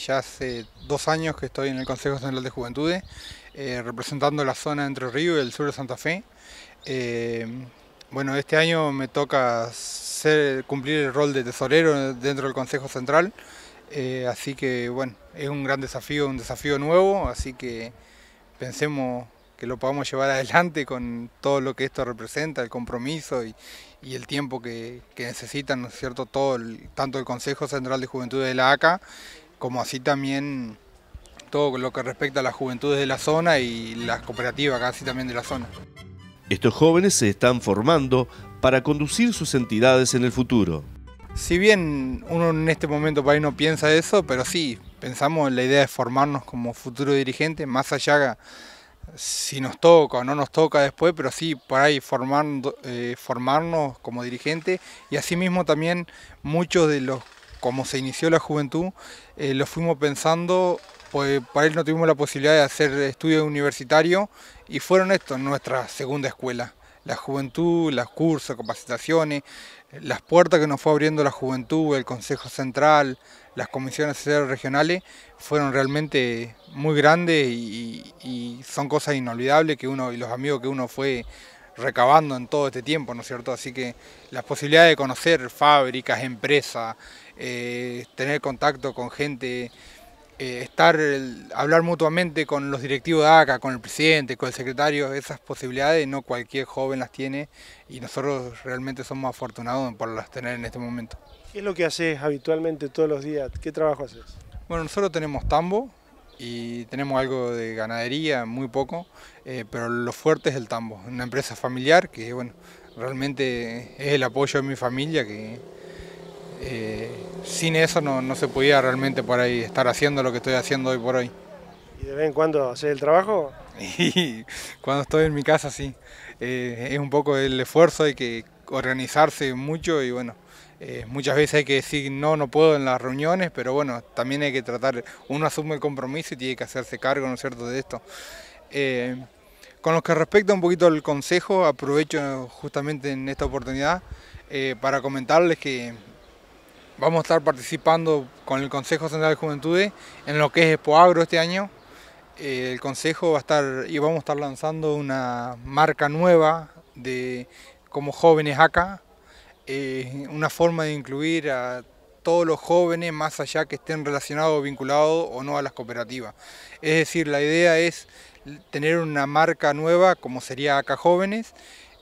Ya hace dos años que estoy en el Consejo Central de Juventudes, eh, representando la zona de Entre Río y el sur de Santa Fe. Eh, bueno, este año me toca cumplir el rol de tesorero dentro del Consejo Central, eh, así que bueno, es un gran desafío, un desafío nuevo, así que pensemos que lo podamos llevar adelante con todo lo que esto representa, el compromiso y, el tiempo que, necesitan, es cierto?, todo tanto el Consejo Central de Juventudes de la ACA como así también todo lo que respecta a las juventudes de la zona y las cooperativas casi también de la zona. Estos jóvenes se están formando para conducir sus entidades en el futuro. Si bien uno en este momento por ahí no piensa eso, pero sí, pensamos en la idea de formarnos como futuro dirigente, más allá de si nos toca o no nos toca después, pero sí por ahí formando, eh, formarnos como dirigente y asimismo también muchos de los como se inició la juventud, eh, lo fuimos pensando, pues para él no tuvimos la posibilidad de hacer estudios universitarios y fueron estos nuestra segunda escuela. La juventud, los cursos, capacitaciones, las puertas que nos fue abriendo la juventud, el Consejo Central, las comisiones regionales, fueron realmente muy grandes y son cosas inolvidables que uno y los amigos que uno fue recabando en todo este tiempo, ¿no es cierto? Así que las posibilidades de conocer fábricas, empresas, eh, tener contacto con gente, eh, estar, hablar mutuamente con los directivos de ACA, con el presidente, con el secretario, esas posibilidades no cualquier joven las tiene y nosotros realmente somos afortunados por las tener en este momento. ¿Qué es lo que haces habitualmente todos los días? ¿Qué trabajo haces? Bueno, nosotros tenemos tambo, y tenemos algo de ganadería, muy poco, eh, pero lo fuerte es el tambo, una empresa familiar que bueno, realmente es el apoyo de mi familia que eh, sin eso no, no, se podía realmente por ahí estar haciendo lo que estoy haciendo hoy por hoy. ¿Y de vez en cuando haces el trabajo? cuando estoy en mi casa sí, eh, es un poco el esfuerzo, hay que organizarse mucho y bueno, eh, muchas veces hay que decir no, no puedo en las reuniones, pero bueno, también hay que tratar, uno asume el compromiso y tiene que hacerse cargo, ¿no cierto?, de esto. Eh, con lo que respecta un poquito al consejo, aprovecho justamente en esta oportunidad eh, para comentarles que vamos a estar participando con el Consejo Central de Juventudes en lo que es poagro este año. el consejo va a estar y vamos a estar lanzando una marca nueva de como jóvenes acá, una forma de incluir a todos los jóvenes más allá que estén relacionados o vinculados o no a las cooperativas. Es decir, la idea es tener una marca nueva como sería Acá Jóvenes,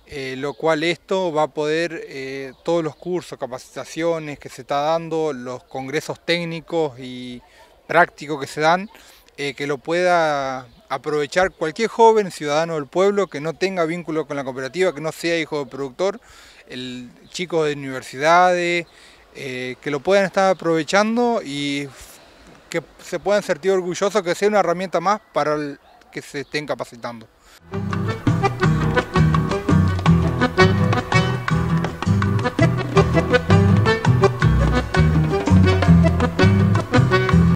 eh, lo cual esto va a poder, eh, todos los cursos, capacitaciones que se está dando, los congresos técnicos y prácticos que se dan, eh, que lo pueda aprovechar cualquier joven ciudadano del pueblo que no tenga vínculo con la cooperativa, que no sea hijo de productor, el, chico de universidades, eh, que lo puedan estar aprovechando y que se puedan sentir orgullosos que sea una herramienta más para el que se estén capacitando.